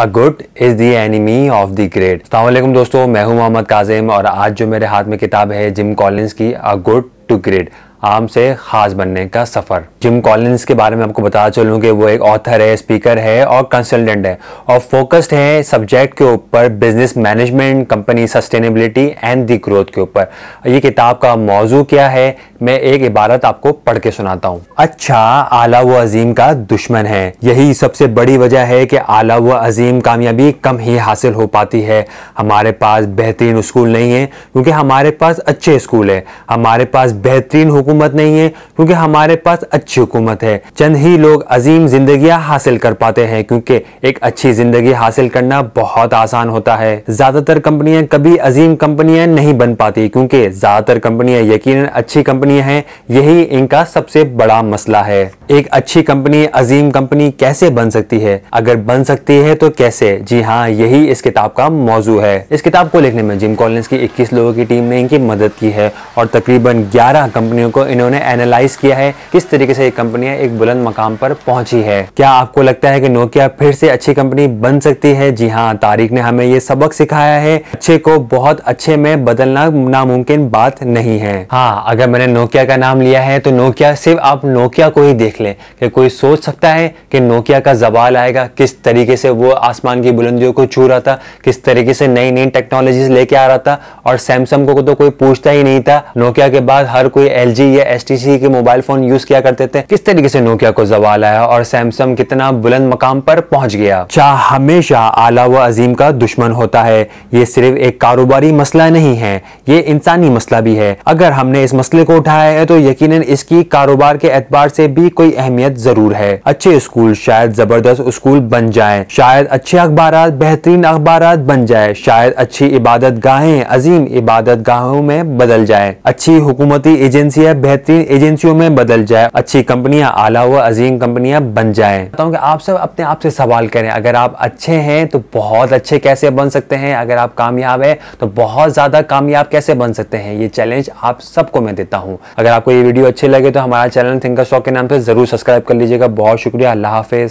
a good is the enemy of the great अलैक्म दोस्तों मैं हूं मोहम्मद काजिम और आज जो मेरे हाथ में किताब है जिम कॉलिंस की अ गुड टू ग्रेट आम से खास बनने का सफ़र जिम कॉलिंस के बारे में आपको बता चलूँ कि वो एक ऑथर है स्पीकर है और कंसल्टेंट है और फोकस्ड है सब्जेक्ट के ऊपर business management company sustainability and the growth के ऊपर ये किताब का मौजू क्या है मैं एक इबारत आपको पढ़ के सुनाता हूँ अच्छा आला व अजीम का दुश्मन है यही सबसे बड़ी वजह है कि आला व अजीम कामयाबी कम ही हासिल हो पाती है हमारे पास बेहतरीन स्कूल नहीं है क्योंकि हमारे पास अच्छे स्कूल है हमारे पास बेहतरीन हुकूम हुकूमत नहीं है क्योंकि हमारे पास अच्छी हुकूमत है चंद ही लोग अजीम जिंदगी हासिल कर पाते हैं क्योंकि एक अच्छी जिंदगी हासिल करना बहुत आसान होता है ज्यादातर कंपनियां कभी अजीम कंपनियां नहीं बन पाती क्योंकि ज्यादातर कंपनियां यकीन अच्छी कंपनियां हैं यही इनका सबसे बड़ा मसला है एक अच्छी कंपनी अजीम कंपनी कैसे बन सकती है अगर बन सकती है तो कैसे जी हाँ यही इस किताब का मौजू है इस किताब को लिखने में जिम कॉलिन्स की 21 लोगों की टीम ने इनकी मदद की है और तकरीबन 11 कंपनियों को इन्होंने एनालाइज किया है किस तरीके से ये कंपनियां एक बुलंद मकाम पर पहुंची है क्या आपको लगता है की नोकिया फिर से अच्छी कंपनी बन सकती है जी हाँ तारीख ने हमें ये सबक सिखाया है अच्छे को बहुत अच्छे में बदलना नामुमकिन बात नहीं है हाँ अगर मैंने नोकिया का नाम लिया है तो नोकिया सिर्फ आप नोकिया को ही देख लें कि कोई सोच सकता है कि नोकिया का जवाल आएगा किस तरीके से वो आसमान की बुलंदियों को छू रहा था किस तरीके से नई नई टेक्नोलॉजीज लेके आ रहा था और सैमसंग को तो कोई पूछता ही नहीं था नोकिया के बाद हर कोई एल या एस के मोबाइल फोन यूज किया करते थे किस तरीके से नोकिया को जवाल आया और सैमसंग कितना बुलंद मकाम पर पहुंच गया चाह हमेशा आला व अजीम का दुश्मन होता है ये सिर्फ एक कारोबारी मसला नहीं है ये इंसानी मसला भी है अगर हमने इस मसले को उठाया है तो यकीनन इसकी कारोबार के एतबार से भी कोई बड़ी अहमियत जरूर है अच्छे स्कूल शायद जबरदस्त स्कूल बन जाए शायद अच्छे अखबार बेहतरीन अखबार बन जाए शायद अच्छी इबादत गाहें अजीम इबादत गाहों में बदल जाए अच्छी हुकूमती एजेंसियाँ बेहतरीन एजेंसियों में बदल जाए अच्छी कंपनियाँ आला व अजीम कंपनियाँ बन जाए बताऊँ आप सब अपने आप से सवाल करें अगर आप अच्छे हैं तो बहुत अच्छे कैसे बन सकते हैं अगर आप कामयाब है तो बहुत ज्यादा कामयाब कैसे बन सकते हैं ये चैलेंज आप सबको मैं देता हूँ अगर आपको ये वीडियो अच्छे लगे तो हमारा चैनल थिंकर शॉक के नाम से जरूर ज़रूर सब्सक्राइब कर लीजिएगा बहुत शुक्रिया अल्लाह हाफिज़